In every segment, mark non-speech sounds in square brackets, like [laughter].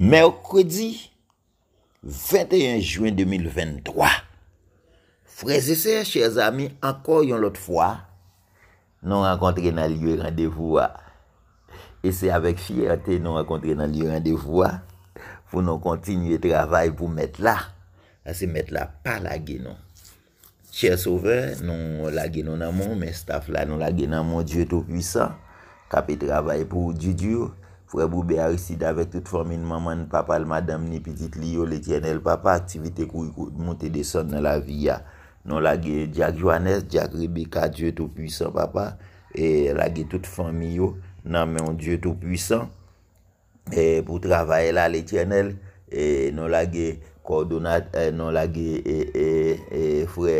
Merkredi 21 Juin 2023 Frèzise, chèz ami, anko yon lot fwa Non akontre nan liwe randevwa E se avèk fiyate non akontre nan liwe randevwa Fou non kontinye travay pou mèt la Asi mèt la pa lage non Chèz over, non lage non nan mon Men staf la non lage nan mon Dje to pwisa Kapi travay pou djidyo Frè Boubé Aristide avek tout formine maman, papa l'madam ni pitit li yo, l'Etienne l'papa, aktivite koui koui monte de son nan la vi ya. Non lage Jack Joannès, Jack Rebecca, dieu tout puissant papa, e lage tout formine yo, nanme yon dieu tout puissant, e pou travaye non, la l'Etienne l, e non lage, koui donat, e non lage, e, e, e, frè,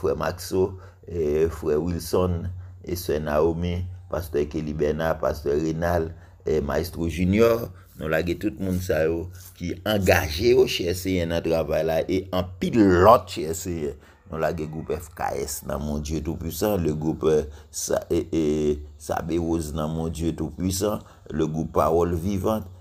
frè Maxo, e frè Wilson, e sè Naomi, pastè Kelly Bernard, pastè Rinald, E, Maestro Junior, nou la ge tout moun sa yo ki engaje yo cheseye nan travay la e an pilote cheseye. Nou la ge goup FKS nan moun dieu tou pwisan, le goup e, e, Saberouz nan moun dieu tou pwisan, le goup Parole Vivante,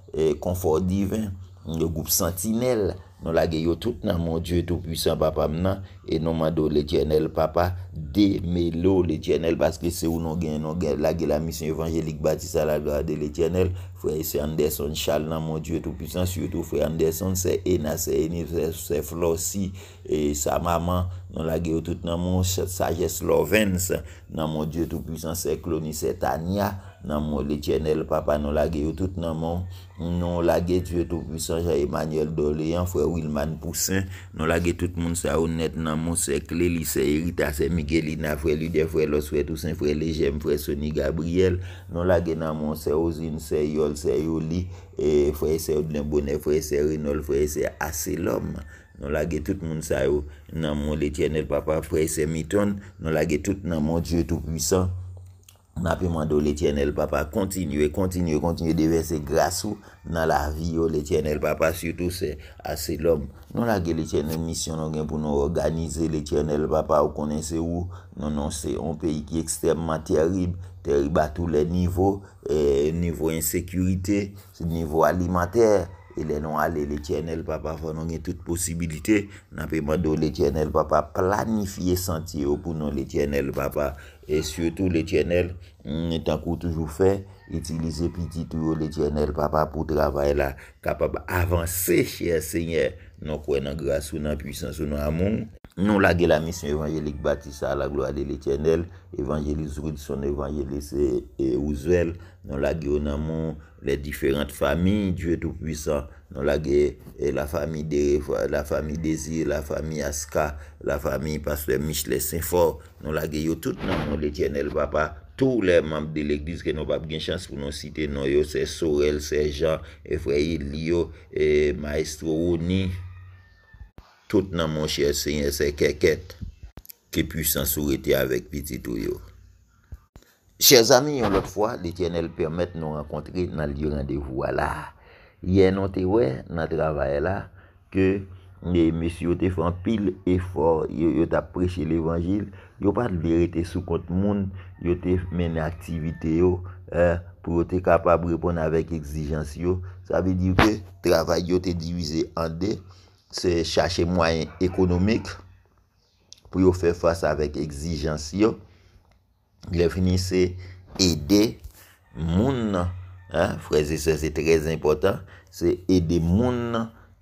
Konfort Divin, le goup Sentinel, nou la ge yo tout nan moun dieu tou pwisan papam nan. e nomadou l'Etyenel papa de melou l'Etyenel paske se ou non gen, non gen lage la misyon evangélik batisa la doade l'Etyenel fweye se Anderson Charles nan mon dieu tout puissant fweye Anderson se Ena, se Eny, se Flossie e sa maman nan lage yo tout nan mon sagesse Lovense nan mon dieu non tout puissant se Clonis et Tania nan mon l'Etyenel papa nan lage yo tout nan mon nan lage dieu tout puissant se Emmanuel Doléan fweye Wilman Poussin nan lage tout moun se Aounet nan moun se kle li se irita se migeli na fwe li de fwe los fwe tou sen fwe le jem fwe soni gabriel nan la gen nan moun se ozin se yol se yoli e fwe se ou din bonen fwe se rinol fwe se ase lom nan la gen tout moun sa yo nan moun le tjenel papa fwe se miton nan la gen tout nan moun dieu tou pwisan N apimando lè tjen el papa, kontinye, kontinye, kontinye, devè se grasou nan la vi yo oh, lè tjen el papa, syoutou se ase lòm. Nou la ge lè tjen el mission nou gen pou nou organize lè tjen el papa ou kone se ou, nou nou se ou peyi ki ekstemman terib, terib a tou lè nivou, nivou ensekurite, nivou alimentè. Elè nou ale lè tjenel, papa, fò nou nge tout posibilite, nan pe mandou lè tjenel, papa, planifiye santi yo pou nou lè tjenel, papa, e sio tou lè tjenel, nè mm, tankou toujou fè, etilize piti tou yo lè tjenel, papa, pou travay la, kapab avanse, chèr sènyè, nou kwen nan gras ou nan pwisans ou nan amoun. Nou la ge la misyon evanjelik batisa la gloa de l'Etyenel, evanjelik Zouridson, evanjelik Eouzouel, e, nou la ge ou nan moun le diferant fami, djou etou pwisan, nou e, la ge la fami Dezir, la fami Aska, la fami Pastre Michele Sinfort, nou la ge yo tout nan moun l'Etyenel vapa, tout le mamp de l'Eglise geno pa bgen chans pou nou site, nou yo Sey Sorel, Sey Jean, Efraïl Lyo, Maestro Rouni, Tout nan moun chèr sènyè sè kèkèt, Kè pu sènsou etè avèk piti tou yo. Chèr zami yon lot fwa, Li tè nèl pèmèt nou an kontre nan li yon randevou ala. Yè non te wè nan travay la, Kè mè mèsy yo te fè an pil e fòr, Yo yo ta preche l'évangil, Yo pat lè rete sou kont moun, Yo te mène aktivite yo, eh, Pou yo te kapab repon avèk exijans yo, Sa vè di wè travay yo te divize an dè, Se chache mwen ekonomik pou yo fè fòs avèk egzijansi yo. Defini se ede moun. Freze se, se trez important. Se ede moun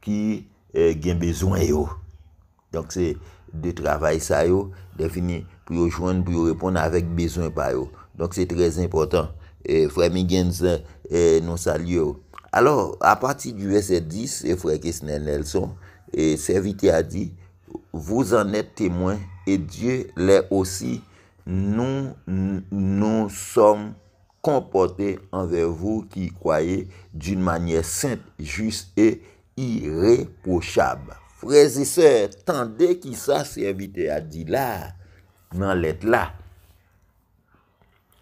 ki eh, gen bezwen yo. Donk se, de travay sa yo. Defini pou yo jwenn pou yo repon avèk bezwen pa yo. Donk se trez important. Eh, Fre mi gen zè eh, nou sal yo. Alors, a pati du S7-10, freke snen el som. E servite a di, vous en êtes témoin, et Dieu l'est aussi. Nous, nous sommes comportés envers vous qui croyez d'une manière sainte, juste et irréprochable. Frères et sœurs, tant dès qu'il s'a servite a di là, nous en l'êtes là.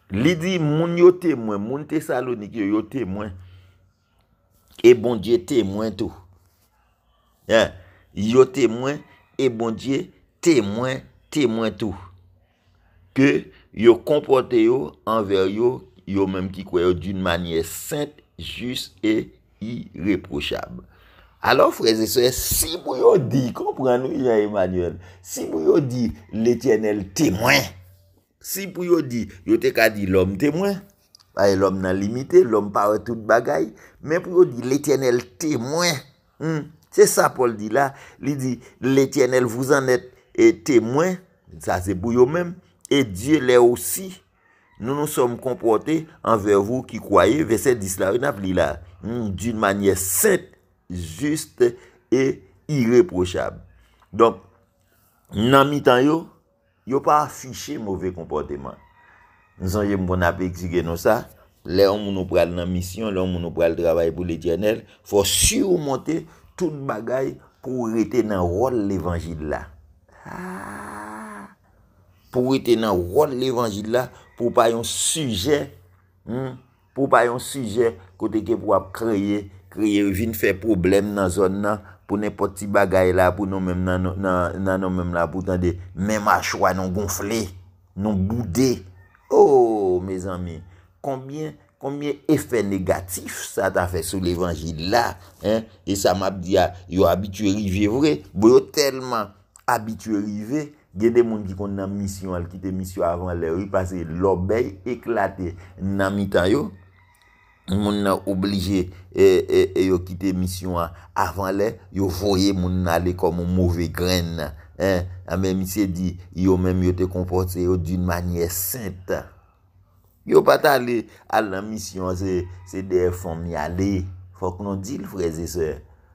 L'idit, mon yot témoin, mon tesalounik yot témoin, et bon diété, yot témoin tout. Yè, Yo temwen, e bon diye, temwen, temwen tou. Ke yo kompote yo, anver yo, yo menm ki kwe yo d'un manye saint, just, e irreprochable. Alon freze se, si pou yo di, kompren nou ya Emmanuel, si pou yo di, l'Etienel temwen, si pou yo di, yo te ka di l'om temwen, l'om nan limite, l'om pawe tout bagay, men pou yo di, l'Etienel temwen, m, hmm, m, Se sa Paul di la, li di, l'Etiennel vous en êtes témoin, sa se bou yo mèm, et Dieu lè aussi, nou nou som komporté envers vous ki kwaye, ve se disla, ou na pli la, mm, d'une manye sèd, juste, et irréprochable. Donc, nan mi tan yo, yo pa fiché mouvè komportéman. Nisan je mpon apèk zige nou bon sa, lè ou moun nou pral nan misyon, lè ou moun nou pral travay pou l'Etiennel, fò surmontè, tout bagay pou rete nan rol l'Evangil la. Ah. Pou rete nan rol l'Evangil la, pou pa yon suje, hmm, pou pa yon suje, kote ke pou ap kreye, kreye revine fe problem nan zon nan, pou nen poti bagay la, pou nan men nan men la, pou nan de men machwa non gonfle, non boudé. Oh, me zanmen, kombien, komye efè negatif sa ta fè sou l'Evangile la. E sa m'abdi ya yo abitue rivye vre. Bo yo telman abitue rivye, gen de moun ki kon nan misyon al, kite misyon avan lè, yo yu pase l'obey eklate nan mitan yo. Moun nan oblige yo kite misyon avan lè, yo foye moun nan alè kom mou mouve gren nan. Ame misye di, yo menm yo te kompote yo din manye senta. Yo pata ale al nan misyon se de fom yale, fok non di l freze se.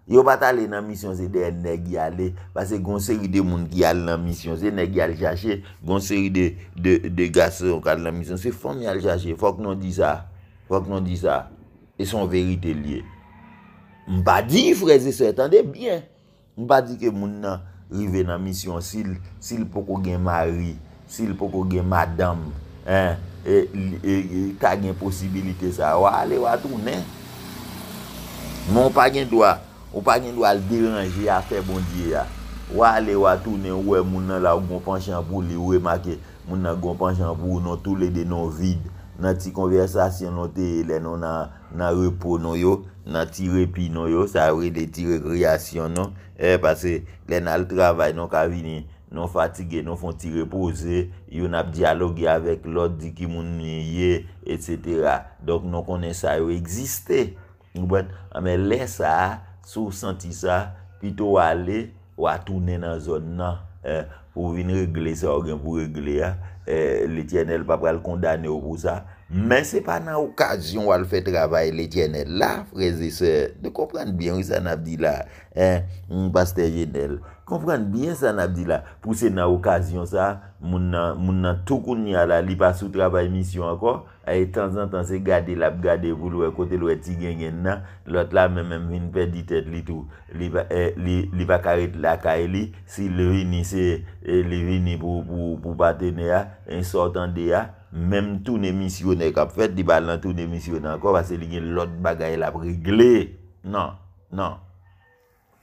Yo pata ale nan misyon se de neg yale, pase gonseri de moun ki al nan misyon se neg yale jache, gonseri de gase an ka nan misyon se fom yale jache, fok non di sa, fok non di sa. E son verite liye. Mpa di freze se, tende bien. Mpa di ke moun nan rive nan misyon sil poko gen mari, sil poko gen madame. e, e, e kagen posibilite sa, wale watounen moun pa gen dwa, ou pa gen dwa l deranje a fe bondye ya wale watounen, wè e moun nan la ou gompan chanpou, lè wè makè moun nan gompan chanpou, nou tou lede nou vid nan ti konversasyon nou te, lè nou nan repou nou yo nan ti repi nou yo, sa wè de ti rekreasyon nou e eh, pase, lè nan l travay nou ka vini Non fatige, non fon ti repose, yon ap diyaloge avek lot di ki moun nyeye, etsetera. Dok non konen sa yo egziste. Amè lè sa, sou senti sa, pi to wale, wato nè nan zon nan. Fou vin regle sa, ou gen pou regle ya. Le tjenel papal kondane yo pou sa. Men se pa nan okasyon wale fè travay lè tjenè. La, freze se, de kompran bien wè sa nabdi la. Eh, mbaste jenèl. Kompran bien sa nabdi la. Pou se nan okasyon sa, moun nan toukoun ya la li pa sou travay misyon akor. Ay e tan zan tan se gade lap gade voul wè kote lwè ti genjen nan. Lot la men men vin pè di tèt li tou. Li va eh, karet lakay e li. Si eh, li rini se, li rini pou batene ya. En sortan de ya. Mem tou ne misyon ek ap fet, di bal nan tou ne misyon anko, vase li gen lot bagay la pregle. Nan, nan.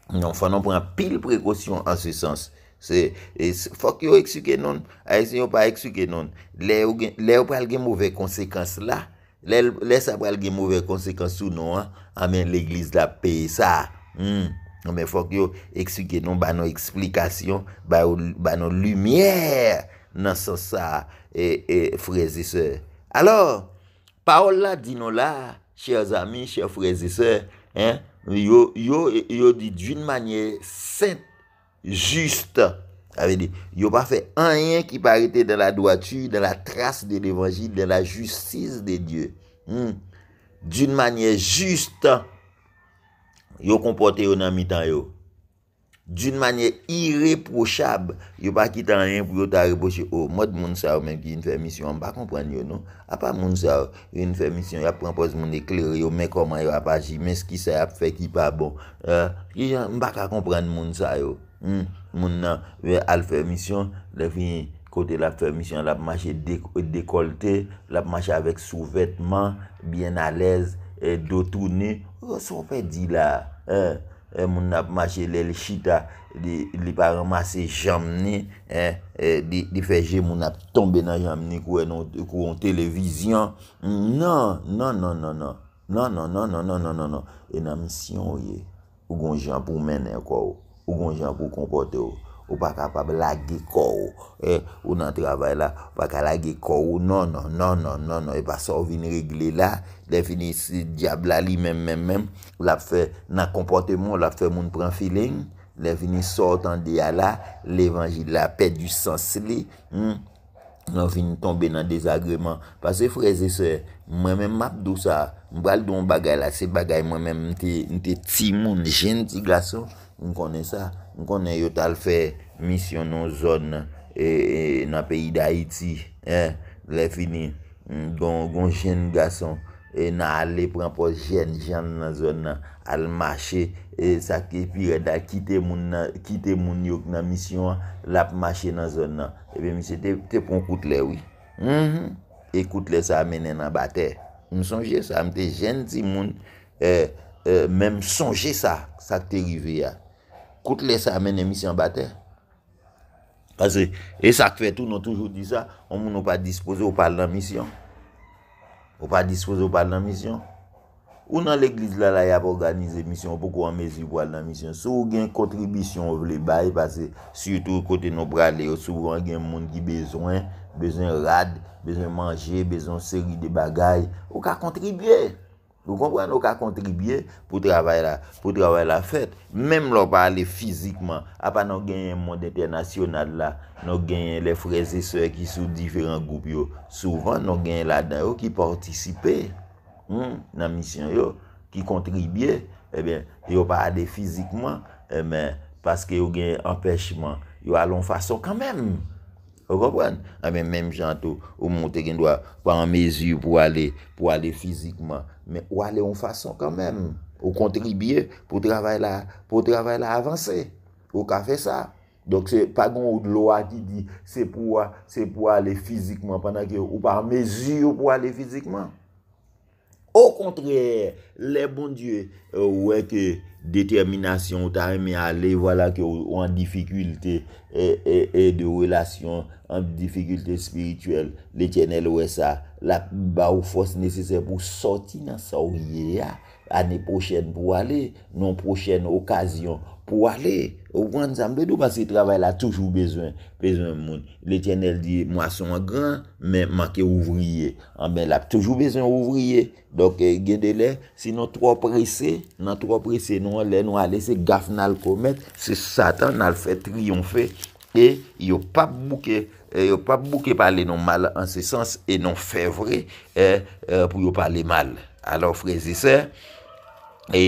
Nan, fwa nan pran pil prekosyon an se sens. Se, e, fwa ki yo eksyke non, a esen yo pa eksyke non, le ou pral gen mouve konsekans la. Le sa pral gen mouve konsekans sou non, amen l'eglise la peye sa. Hmm. Nan, men fwa ki yo eksyke non ba nan eksplikasyon, ba nan lumièr. nan san sa e, e, freziseur. Alors, paol non la di nou la, chèr zami, chèr freziseur, yo di d'youn manye sènt, jüst, yo pa fè an yèn ki pa rite de la doatù, de la tras de l'évangil, de la jüstis de Diyo. D'youn manye jüst, yo kompote yo nan mi tan yo. D'youn manye ireprochab, yo pa ki tanye pou yo ta reposhe, ou, mod non? moun sa ou men ki yon fermisyon, mba kompran yo, nou. A pa bon, moun sa ou, yon fermisyon, yo ap pranpos moun ekler yo, men koman yo apaj, men skisa yo ap fe ki pa bon. Yo jen, mba ka kompran moun sa yo. Moun nan, ve al fermisyon, la fin, kote la fermisyon, la ap mache dekolte, la ap mache avek souvetman, bien alez, do toune, yo oh, soufe di la. E, Eh, moun ap mache lè lè chita li pa remase jamne eh, eh, di feje moun ap tombe nan jamne kwenon kwenon televizyon nan nan nan nan nan nan nan nan nan nan nan nan e nan misyon ou ye ou gon jan pou menen kwa ou ou gon jan pou konpote ou Ou pa kapab lage kou. Ou nan travay la, pa ka lage kou. Non, non, non, non, non. E pa sa ou vini regle la. Le vini si diabla li men men men. La pfe nan kompote moun, la pfe moun pren filin. Le vini sortan diya la. Le evanjid la, pet du sens li. Le vini tombe nan desagreman. Pas se freze se, mwen men map do sa. Mbral do m bagay la, se bagay mwen men, mwen te timoun, gen ti glasou. M konen sa. Mkonen yot al fè misyon nou zon e, e, nan peyi da Iti, e, le fini. Mm, gon jen gason, nan ale pranpo jen jen nan zon nan, al mache, sak te pire da kite moun yok nan misyon, lap mache nan zon nan. Epe misyon te pon koute le wè. Mm-hmm. E koute le sa menen nan bate. Msonje sa, mte jen ti moun, men msonje sa, sak te rive ya. Koute lè sa amènen misyon batè. Pase, e sakfè tou nou toujou di sa, ou moun nou pa dispose ou pal nan misyon. Ou pa dispose ou pal nan misyon. Ou nan l'Eglise la la y ap organize misyon, poukou amèsi pou al nan misyon. Sou gen kontribisyon ou vle baye, pase, siretou kote nou pralè, souvan gen moun ki bezon, bezon rad, bezon manje, bezon seri de bagay, ou ka kontribuyè. Nou konpran, nou ka kontribye pou travay la fèt. Mèm lò pa ale fizikman, apan nou genyen moun de internasyonad la, nou genyen le frezese ki sou diferant goup yo. Souvan, nou genyen la den yo ki partisipe nan misyon yo, ki kontribye, ebyen, yo pa ale fizikman, ebyen, paske yo genyen empèchman, yo alon fason kanmèm. A men, mèm jante ou monte gen doa par an mezur pou ale pou ale fizikman. Mè ou ale an fason kan mèm. Ou kontribye pou travay la avanse. Ou ka fè sa. Dok se pagan ou de loa ki di se pou ale fizikman ou par an mezur pou ale fizikman. Euh, ou kontrè, lè bon die, wè ke determinasyon ou ta remè alè, wè la ke ou an difikultè e de relasyon, an difikultè spirituel, lè tjenè lè wè sa, la ba ou fòs nesesè pou soti nan sa ou yè ya, anè pochèn pou alè, nan pochèn okasyon, pou ale, ou gran zambèdou, basi travèl a toujou bezwen, bezwen moun, le tjenèl di, mwa son gran, men manke ouvriye, an ah, ben la toujou bezwen ouvriye, dok gen de lè, si nan tro presè, nan tro presè, nou alè nou alè, se gaf nan l komèd, se satan nan l fè triyonfè, e yon pap bouke, e yon pap bouke palè nan mal, an se sens, e nan fèvré, euh, pou yon palè mal. Alors, frezi sè, e...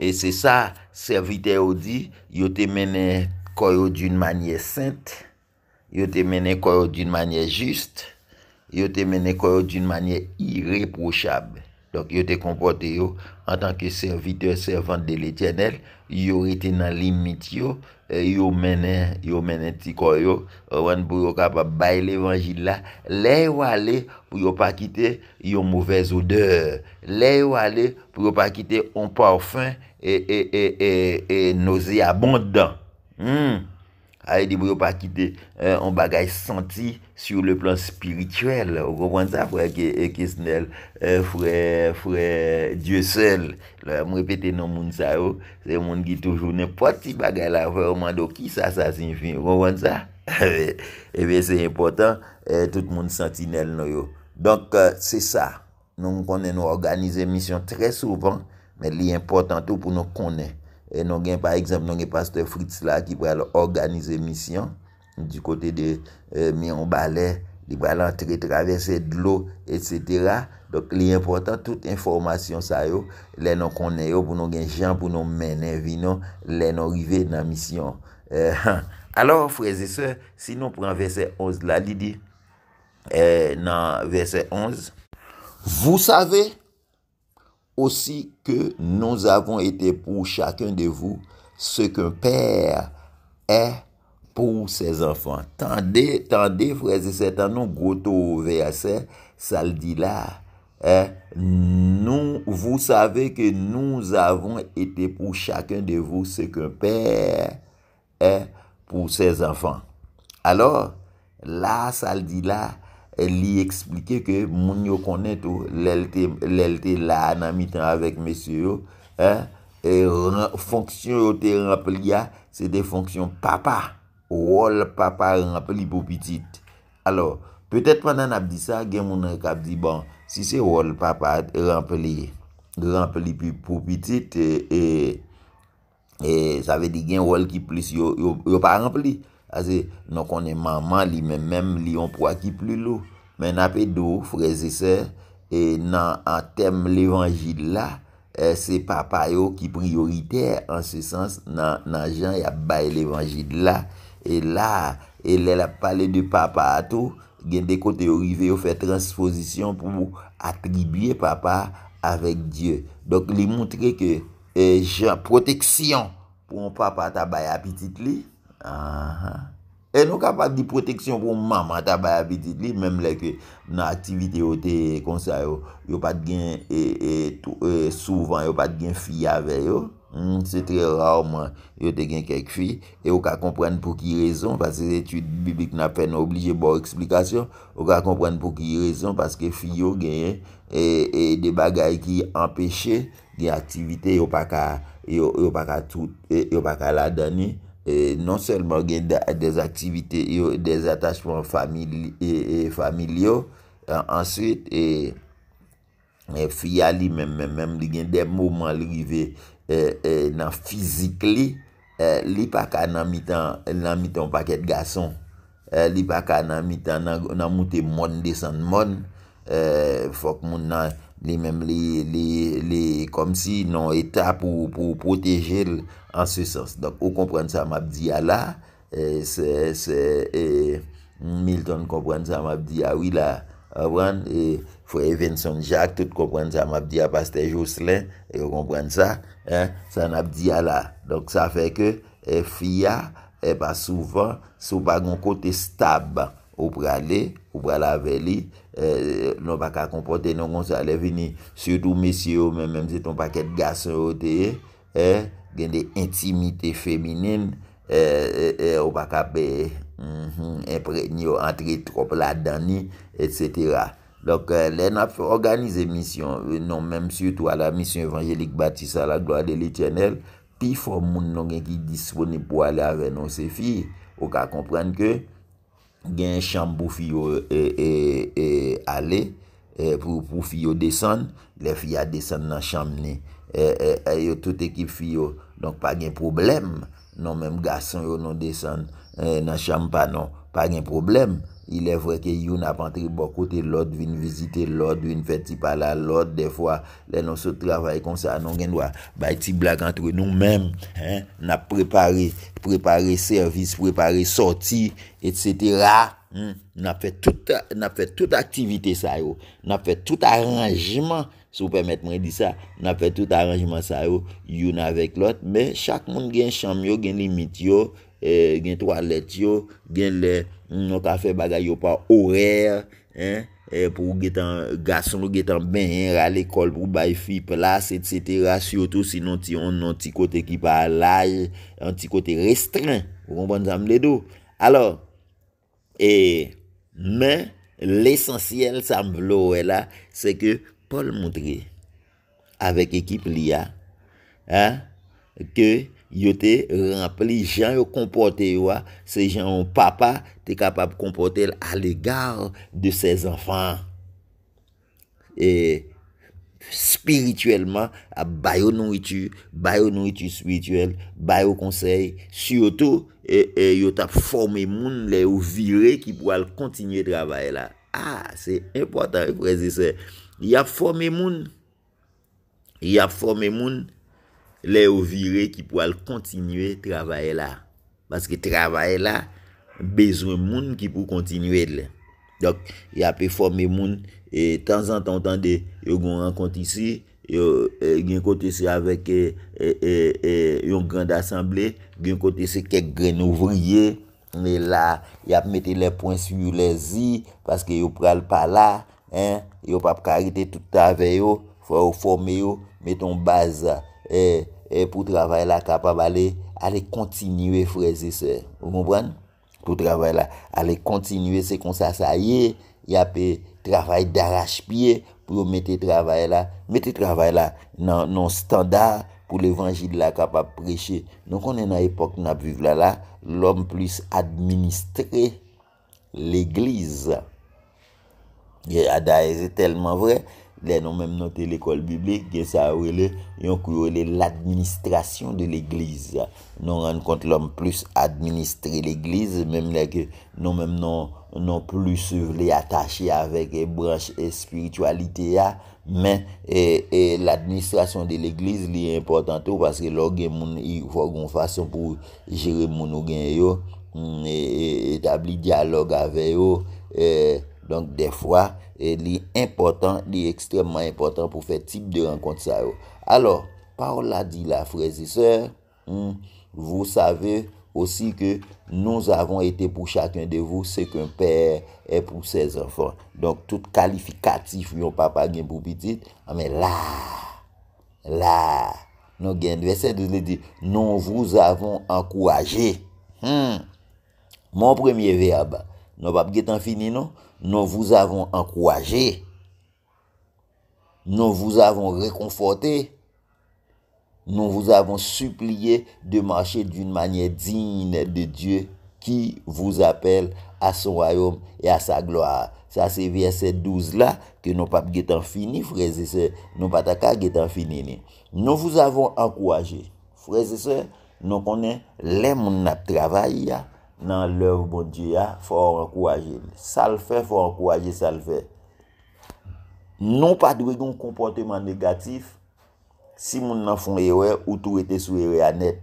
E se sa, servite ou di, yo te mene koyo d'un manye sent, yo te mene koyo d'un manye just, yo te mene koyo d'un manye irreprochab. Donk yo te kompote yo, an tanke servite ou servante de l'Etyenel, yo rete nan limit yo, e yo mene, yo mene ti koyo, wan pou yo kapa bay l'Evangile la, lè yo ale pou yo pa kite yo mouvez odeur, lè yo ale pou yo pa kite yon parfum, E noze e, e, e, abondant Ha hmm. ah, e di bou yo pa kite euh, On bagay senti Sur le plan spirituel Vopwant sa pou e kesnel euh, Fou e Dieu sel Mwepete nou moun sa yo Se moun ki toujou nè poti bagay la Fou e mando ki sa sa sin fin Vopwant sa Ebe se important Tout moun sentinel nou yo Donk euh, se sa Nou konen nou organize mission tre souvan men li yon portant ou pou nou konen. E nou gen, par exemple, nou gen pastor Fritz la, ki pou alo organize misyon, di kote de eh, miyon balè, li pou alo antre travesè d'lo, etc. Dok, li yon portant, tout informasyon sa yo, le nou konen yo pou nou gen jan, pou nou menen vi nou, le nou rive nan misyon. Eh, [laughs] alors, freze se, si nou pran verse 11 la, li di, eh, nan verse 11, vous savez, osi ke nou avon ete pou chakon de vou se ke per e pou se zanfan. Tande, tande, freze se tanon, groto ve ase, sa l di la. Nou, vou save ke nou avon ete pou chakon de vou se ke per e pou se zanfan. Alors, la sa l di la, li eksplike ke moun yo konen tou, lel te la nan mitan avek mesyo yo, e fonksyon yo te rampli ya, se de fonksyon papa, wol papa rampli pou pitit. Alo, petet pandan ap di sa, gen moun ak ap di, bon, si se wol papa rampli pou pitit, e, e, e sa ve di gen wol ki plis yo pa rampli. Asè, nou konè maman li, men mèm li yon prwa ki pli lou. Men apè dou, freze se, e nan an tem l'Evangile la, e se papa yo ki priorite, en se sens nan jan yon bay l'Evangile la. E la, e lè la pale de papa atou, gen de kote yo rive yo fè transposisyon pou akribye papa avèk Diyo. Dok li moutre ke, e jan proteksyon pou mou papa ta bay apitit li, E nou ka pat di proteksyon pou maman tabay apitit li Mem leke nan aktivite yo te konsa yo Yo pat gen e, e, e, souvan, yo pat gen fi ave yo hmm, Se tre ra ouman, yo te gen kek fi E yo ka kompren pou ki rezon Pase etude bibik nan pen oblije bo eksplikasyon Yo ka kompren pou ki rezon Pase ki fi yo genye E de bagay ki empeshe Gen aktivite yo pa ka la dani E, nan selman gen dez aktivite yo, dez atajman famil yo, answit, fya li menmenmen, li gen den mouman li give e, e, nan fizik li, li pa ka nan mitan, nan mitan paket gason, li pa ka nan mitan nan mouten mon, desen mon, fok moun nan... Li menm li, li, li, li, kom si non etat pou, pou proteje en se sens. Dok ou kompran sa mabdi ya la, e, se, se, e, Milton kompran sa mabdi ya wila, abran, e, fwey Vincent Jacques, tout kompran sa mabdi ya Pastej Jousselin, e ou kompran sa, e, san mabdi ya la. Dok sa fey ke, e, fya, e, pa souvan, sou bagon kote stab, Ou pralè, ou pralè vè li, eh, nou pa ka komprote nou kon se ale vini. Soutou misyo, mèm mèm se ton pakèt gasson roteye, eh, gen de intimite feminin, eh, ou pa ka pe mm-hmm, imprenyo antre trop la dani, etc. Donc, lè nan fè organize misyon, nou mèm soutou a la misyon evangélik batisa la gloa de l'Etyenel, pi fò moun nou gen ki disponib pou ale a renon se fi. Ou ka kompranke, gen yon chanm pou fiyo e, e, e, ale pou fiyo deson le fiyo deson nan chanm ni e yo tout ekip fiyo donk pa gen problem non menm gason yo non deson nan chanm pa non, pa gen problem il evre ke yon ap antri bo kote lòd, vin vizite lòd, vin feti pala lòd, defwa lè lòsot travay kon sa, anon gen dwa bay ti blag antre nou men, nan prepare, prepare servis, prepare sorti, etc., nan fe tout aktivite sa yo, nan fe tout aranjman, sou pèmèt mwen di sa, nan fe tout aranjman sa yo, yon avek lòd, men chak moun gen chanm yo, gen limit yo, E, gen 3 let yo, gen le mm, notafè bagay yo pa horèr, e, pou gètan gason, gètan bèn yèra l'ekol pou bay fi plas, et cetera, surtout sinon ti yon nanti kote ki pa laj, nanti kote restren, pou kompon zanm lè do. Alors, e, men, l'esensyèl zanm vlore la, se ke Paul montré, avèk ekip li ya, he, ke, e, Yo te rampli jen yo komporte yo a. Se jen yo papa te kapap komporte el a legar de se zanfan. E spirituelman a bayo nouitu. Bayo nouitu spirituel. Bayo konsey. Siyoto e, e yo ta forme moun le ou vire ki pou al kontinye travaye la. A, se impotant re prezi se. Ya forme moun. Ya forme moun. Le ou vire ki pou al kontinue travaye la. Baske travaye la, bezwe moun ki pou kontinue. Dok, yap peforme moun, e tan zan ton tande, yo gon an kontisi, yo e, gen kote se avèk e, yon grand asamblé, gen kote se kek gren ouvriye, ne la, yap mette le pwensi ou le zi, paske yo pral pa la, yo pap karite touta avè yo, fwa ou fwome yo, metton baza. E pou travay la kapab ale, ale kontinuye freze se. Ou moubran? Pou travay la, ale kontinuye se kon sa sa ye, ya pe travay daraj piye pou yo mette travay la. Mete travay la nan standar pou l'evangil la kapab preche. Non konen nan epok nan buvla la, l'om plis administre l'eglize. Ye aday, ze telman vrey. Le nou menm nou te l'ekol biblik, gen sa ouwele, yon kou ouwele l'administrasyon de l'egliz. Nou ren kont l'om plus administre l'egliz, menm le ke nou menm nou non plus ouwele atache avek e branche espiritualite ya, men, e l'administrasyon de l'egliz li importan tou, paske lò gen moun, yon fò goun fason pou jere moun ou gen yo, mm, e, e, etabli diyalog ave yo, e, Donk defwa, e li important, li ekstremman important pou fè tip de renkont sa yo. Alors, pa ou la di la freziseur, hmm, vous savez aussi que nous avons été pour chacun de vous, c'est qu'un père est pour ses enfants. Donk tout qualificatif, yon papa gen pou piti, a ah, men la, la, non gen, ve se de le di, non vous avons encouragé. Hmm. Mon premier verbe, non pa pou getan fini nou, Nou vouz avon an kouaje, nou vouz avon rekonforte, nou vouz avon supliye de manche d'youn manye djine de Diyo ki vouz apel a son rayom e a sa gloa. Sa se vye se douz la ke nou pap getan fini freze se, nou pataka getan fini ni. Nou vouz avon an kouaje, freze se, nou konen lem moun ap travaye ya. nan lèv bon diya, fò an kouwaje. Sal fè fò an kouwaje, sal fè. Non pa dwe goun kompontèman negatif, si moun nan fò yè wè, ou tou etè sou yè wè anèt.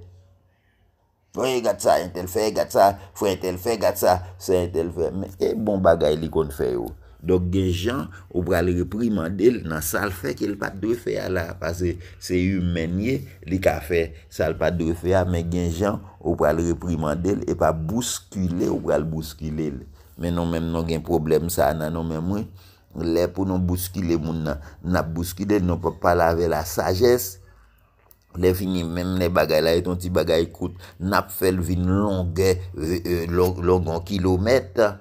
Fò yè gat sa, yè tel fè, yè gat sa, fò yè tel fè, yè gat sa, se yè tel fè. E eh, bon bagay li kon fè yò. Dok gen jan, ou pral reprimandel nan sal fey ke l pat de fey ala. Pase se yu menye li ka fey sal pat de fey ala, men gen jan, ou pral reprimandel e pa bouskile ou pral bouskile. Men nou men nou gen problem sa nan nou men mwen. Le pou nou bouskile moun nan, nap bouskile, nou pa lave la sages. Le fini men mnen bagay la eton ti bagay kout, nap fel vin longan euh, kilometre.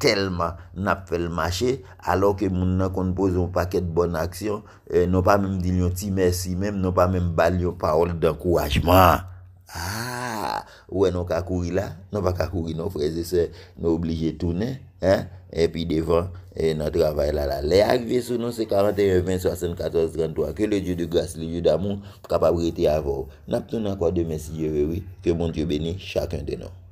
telman nap fel mache, alor ke moun nan kon pose yon paket bon aksyon, eh, nan pa mèm di lyon ti mersi mèm, nan pa mèm bal lyon parol d'ankourajman. Aaaa, wè nan kakouri la, nan pa kakouri nan freze se, nan oblije toune, e pi devan nan travay la la. Le akve sou nan se 41, 20, 70, 14, 33, ke le djou de grasse, le djou d'amou, kapabriti avou. Nap tou nan kwa de mersi djou vewe, ke moun djou bene, chakèn tenon.